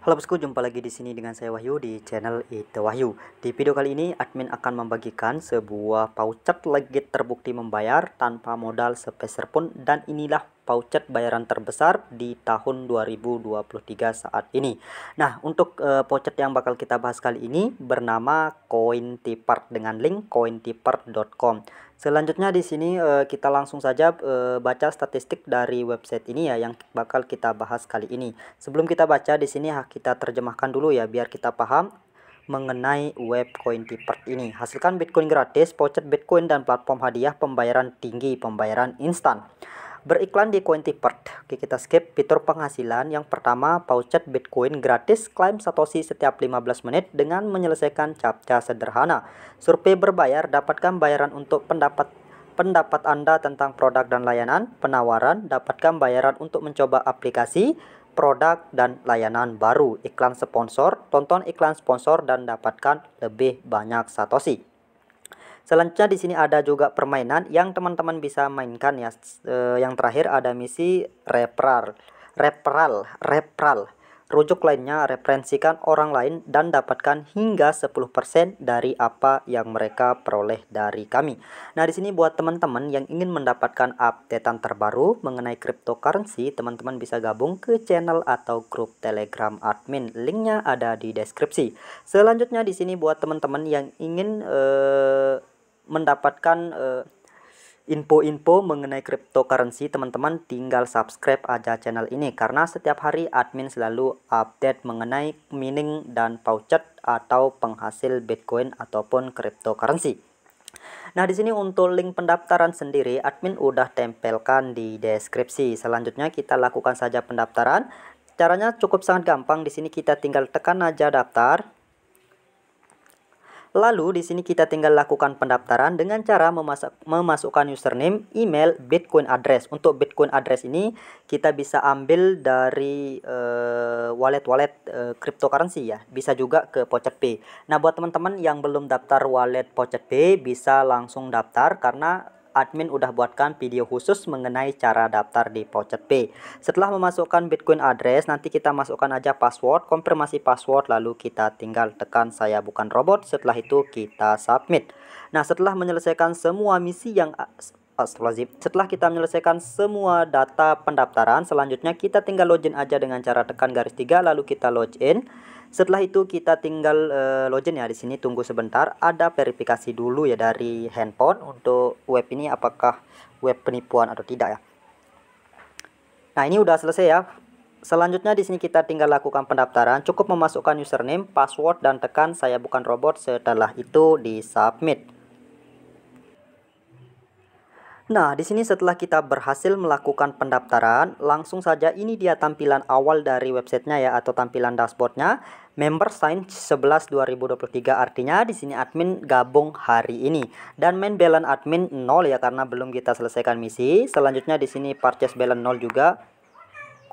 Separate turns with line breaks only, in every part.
Halo bosku, jumpa lagi di sini dengan saya Wahyu di channel Ite Wahyu. Di video kali ini admin akan membagikan sebuah voucher legit terbukti membayar tanpa modal sepeser pun dan inilah voucher bayaran terbesar di tahun 2023 saat ini. Nah, untuk uh, voucher yang bakal kita bahas kali ini bernama Coin Cointipart dengan link cointipart.com. Selanjutnya di sini uh, kita langsung saja uh, baca statistik dari website ini ya yang bakal kita bahas kali ini. Sebelum kita baca di sini kita terjemahkan dulu ya biar kita paham mengenai web coin tipert ini. Hasilkan Bitcoin gratis, voucher Bitcoin dan platform hadiah pembayaran tinggi, pembayaran instan. Beriklan di CoinTipert. Oke, kita skip fitur penghasilan. Yang pertama, pouchet Bitcoin gratis klaim Satoshi setiap 15 menit dengan menyelesaikan captcha sederhana. Survei berbayar dapatkan bayaran untuk pendapat pendapat Anda tentang produk dan layanan, penawaran, dapatkan bayaran untuk mencoba aplikasi, produk dan layanan baru, iklan sponsor, tonton iklan sponsor dan dapatkan lebih banyak Satoshi. Selanjutnya di sini ada juga permainan yang teman-teman bisa mainkan ya. E, yang terakhir ada misi repral. Repral, repral. Rujuk lainnya referensikan orang lain dan dapatkan hingga 10% dari apa yang mereka peroleh dari kami. Nah, di sini buat teman-teman yang ingin mendapatkan updatean terbaru mengenai cryptocurrency, teman-teman bisa gabung ke channel atau grup Telegram admin. Linknya ada di deskripsi. Selanjutnya di sini buat teman-teman yang ingin eh, mendapatkan info eh, info-info mengenai cryptocurrency teman-teman tinggal subscribe aja channel ini karena setiap hari admin selalu update mengenai mining dan voucher atau penghasil Bitcoin ataupun cryptocurrency. Nah, di sini untuk link pendaftaran sendiri admin udah tempelkan di deskripsi. Selanjutnya kita lakukan saja pendaftaran. Caranya cukup sangat gampang. Di sini kita tinggal tekan aja daftar. Lalu di sini kita tinggal lakukan pendaftaran dengan cara memasuk memasukkan username, email, Bitcoin address. Untuk Bitcoin address ini kita bisa ambil dari eh, wallet-wallet uh, uh, cryptocurrency ya. Bisa juga ke Pocket Pay. Nah, buat teman-teman yang belum daftar wallet Pocket Pay bisa langsung daftar karena admin udah buatkan video khusus mengenai cara daftar di voucher Pay. Setelah memasukkan Bitcoin address, nanti kita masukkan aja password, konfirmasi password, lalu kita tinggal tekan saya bukan robot. Setelah itu kita submit. Nah, setelah menyelesaikan semua misi yang Astagfirullahaladzim. Setelah kita menyelesaikan semua data pendaftaran, selanjutnya kita tinggal login aja dengan cara tekan garis tiga lalu kita login. Setelah itu kita tinggal uh, login ya di sini tunggu sebentar ada verifikasi dulu ya dari handphone untuk web ini apakah web penipuan atau tidak ya. Nah, ini udah selesai ya. Selanjutnya di sini kita tinggal lakukan pendaftaran, cukup memasukkan username, password dan tekan saya bukan robot. Setelah itu di submit. Nah, di sini setelah kita berhasil melakukan pendaftaran, langsung saja ini dia tampilan awal dari websitenya ya atau tampilan dashboardnya. Member sign 11 2023 artinya di sini admin gabung hari ini dan main balance admin 0 ya karena belum kita selesaikan misi. Selanjutnya di sini purchase balance 0 juga.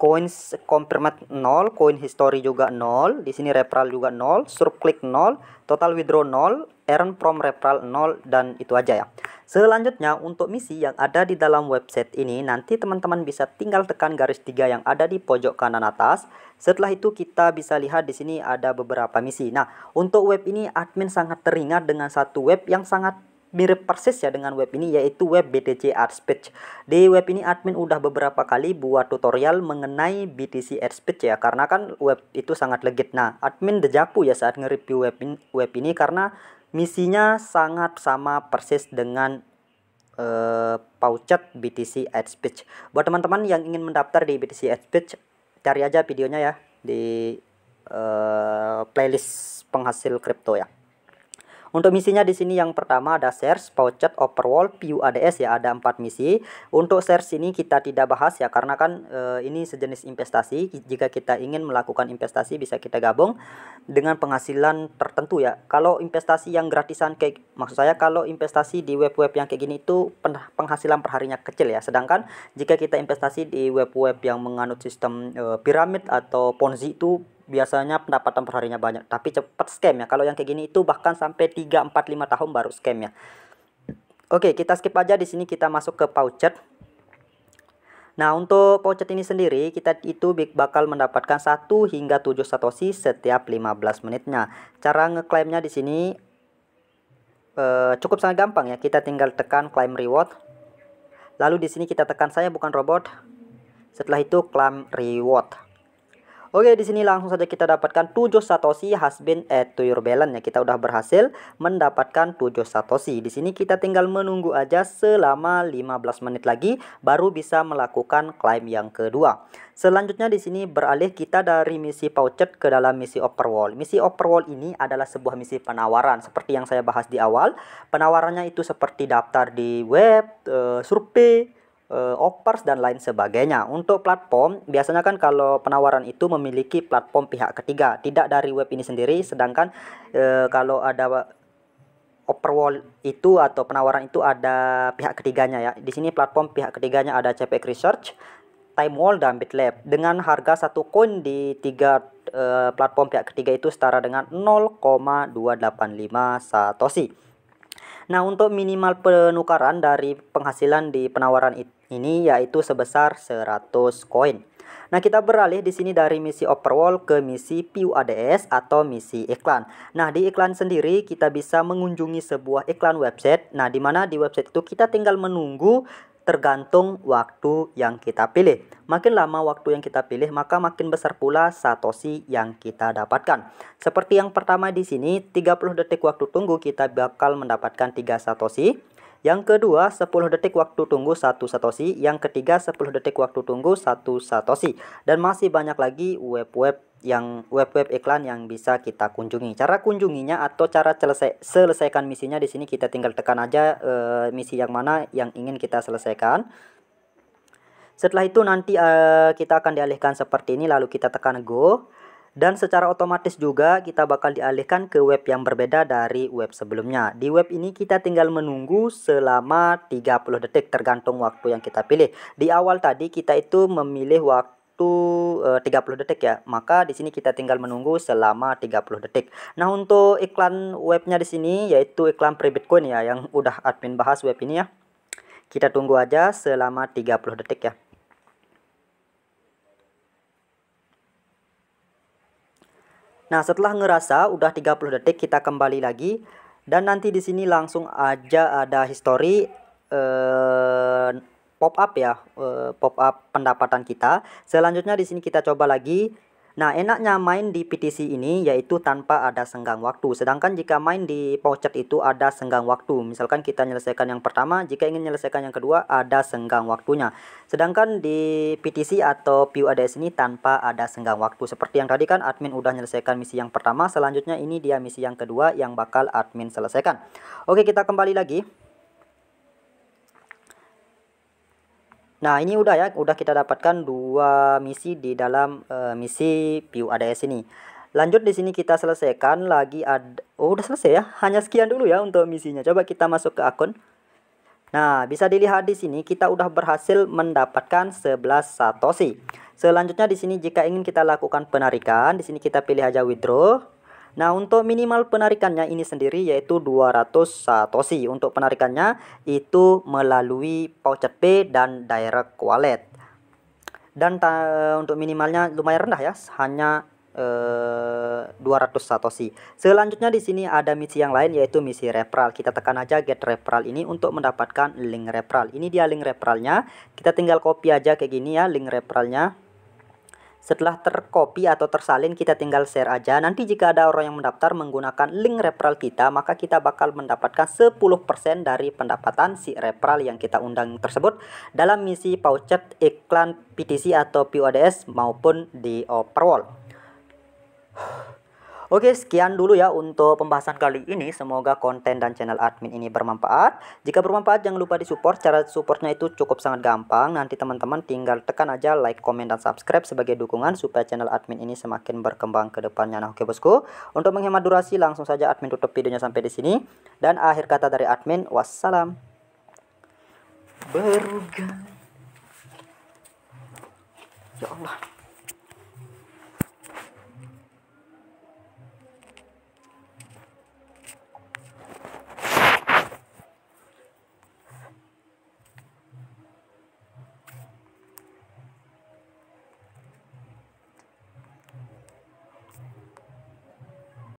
Coins confirmed 0, coin history juga 0, di sini referral juga 0, surplus click 0, total withdraw 0, Earn from Referral 0 dan itu aja ya. Selanjutnya untuk misi yang ada di dalam website ini nanti teman-teman bisa tinggal tekan garis tiga yang ada di pojok kanan atas. Setelah itu kita bisa lihat di sini ada beberapa misi. Nah, untuk web ini admin sangat teringat dengan satu web yang sangat mirip persis ya dengan web ini yaitu web BTC Speech. Di web ini admin udah beberapa kali buat tutorial mengenai BTC Speech ya karena kan web itu sangat legit. Nah, admin dejapu ya saat nge-review web ini karena Misinya sangat sama persis dengan uh, eh, Pouchet BTC Ad Speech. Buat teman-teman yang ingin mendaftar di BTC Ad Speech, cari aja videonya ya di uh, playlist penghasil kripto ya. Untuk misinya di sini yang pertama ada search, pouchet, overwall, PUADS ya ada empat misi. Untuk search ini kita tidak bahas ya karena kan e, ini sejenis investasi. Jika kita ingin melakukan investasi bisa kita gabung dengan penghasilan tertentu ya. Kalau investasi yang gratisan kayak maksud saya kalau investasi di web-web yang kayak gini itu penghasilan perharinya kecil ya. Sedangkan jika kita investasi di web-web yang menganut sistem e, piramid atau ponzi itu biasanya pendapatan perharinya banyak tapi cepat scam ya kalau yang kayak gini itu bahkan sampai 3 4 5 tahun baru scam ya Oke kita skip aja di sini kita masuk ke pouchet Nah, untuk pouchet ini sendiri, kita itu bakal mendapatkan 1 hingga 7 satoshi setiap 15 menitnya. Cara ngeklaimnya di sini eh, cukup sangat gampang ya. Kita tinggal tekan claim reward. Lalu di sini kita tekan saya bukan robot. Setelah itu claim reward. Oke, di sini langsung saja kita dapatkan 7 satoshi has been at to your balance ya. Kita udah berhasil mendapatkan 7 satoshi. Di sini kita tinggal menunggu aja selama 15 menit lagi baru bisa melakukan klaim yang kedua. Selanjutnya di sini beralih kita dari misi pouchet ke dalam misi overworld. Misi overworld ini adalah sebuah misi penawaran seperti yang saya bahas di awal. Penawarannya itu seperti daftar di web, e, survei, Eh, offers dan lain sebagainya. Untuk platform, biasanya kan kalau penawaran itu memiliki platform pihak ketiga, tidak dari web ini sendiri. Sedangkan uh, kalau ada overall itu atau penawaran itu ada pihak ketiganya ya. Di sini platform pihak ketiganya ada CPX Research, Time Wall dan BitLab. Dengan harga satu koin di tiga uh, platform pihak ketiga itu setara dengan 0,285 satoshi. Nah, untuk minimal penukaran dari penghasilan di penawaran ini yaitu sebesar 100 koin. Nah, kita beralih di sini dari misi overwall ke misi PUADS atau misi iklan. Nah, di iklan sendiri kita bisa mengunjungi sebuah iklan website. Nah, di mana di website itu kita tinggal menunggu tergantung waktu yang kita pilih. Makin lama waktu yang kita pilih, maka makin besar pula satoshi yang kita dapatkan. Seperti yang pertama di sini, 30 detik waktu tunggu kita bakal mendapatkan 3 satoshi. Yang kedua, 10 detik waktu tunggu 1 satoshi. Yang ketiga, 10 detik waktu tunggu 1 satoshi. Dan masih banyak lagi web-web yang web-web iklan yang bisa kita kunjungi. Cara kunjunginya atau cara selesai, selesaikan misinya di sini kita tinggal tekan aja e, misi yang mana yang ingin kita selesaikan. Setelah itu nanti e, kita akan dialihkan seperti ini lalu kita tekan go dan secara otomatis juga kita bakal dialihkan ke web yang berbeda dari web sebelumnya. Di web ini kita tinggal menunggu selama 30 detik tergantung waktu yang kita pilih. Di awal tadi kita itu memilih waktu waktu e, 30 detik ya. Maka di sini kita tinggal menunggu selama 30 detik. Nah, untuk iklan webnya di sini yaitu iklan pre Bitcoin ya yang udah admin bahas web ini ya. Kita tunggu aja selama 30 detik ya. Nah, setelah ngerasa udah 30 detik kita kembali lagi dan nanti di sini langsung aja ada history eh, pop up ya eh, pop up pendapatan kita selanjutnya di sini kita coba lagi Nah, enaknya main di PTC ini yaitu tanpa ada senggang waktu. Sedangkan jika main di voucher itu ada senggang waktu. Misalkan kita menyelesaikan yang pertama, jika ingin menyelesaikan yang kedua ada senggang waktunya. Sedangkan di PTC atau PUADS ini tanpa ada senggang waktu. Seperti yang tadi kan admin udah menyelesaikan misi yang pertama, selanjutnya ini dia misi yang kedua yang bakal admin selesaikan. Oke, kita kembali lagi. Nah, ini udah ya, udah kita dapatkan dua misi di dalam uh, misi view ADS ini. Lanjut di sini kita selesaikan lagi ada Oh, udah selesai ya. Hanya sekian dulu ya untuk misinya. Coba kita masuk ke akun. Nah, bisa dilihat di sini kita udah berhasil mendapatkan 11 satoshi. Selanjutnya di sini jika ingin kita lakukan penarikan, di sini kita pilih aja withdraw. Nah untuk minimal penarikannya ini sendiri yaitu 200 satoshi Untuk penarikannya itu melalui voucher pay dan direct wallet Dan untuk minimalnya lumayan rendah ya Hanya 200 eh, satoshi. Selanjutnya di sini ada misi yang lain yaitu misi referral. Kita tekan aja get referral ini untuk mendapatkan link referral. Ini dia link referralnya. Kita tinggal copy aja kayak gini ya link referralnya. Setelah terkopi atau tersalin kita tinggal share aja. Nanti jika ada orang yang mendaftar menggunakan link referral kita maka kita bakal mendapatkan 10% dari pendapatan si referral yang kita undang tersebut dalam misi voucher iklan PTC atau PODS maupun di Overwall. Oke, sekian dulu ya untuk pembahasan kali ini. Semoga konten dan channel admin ini bermanfaat. Jika bermanfaat, jangan lupa di-support. Cara supportnya itu cukup sangat gampang. Nanti teman-teman tinggal tekan aja like, komen, dan subscribe sebagai dukungan supaya channel admin ini semakin berkembang ke depannya. Nah, oke bosku. Untuk menghemat durasi, langsung saja admin tutup videonya sampai di sini. Dan akhir kata dari admin, wassalam. Berugan. Ya Allah.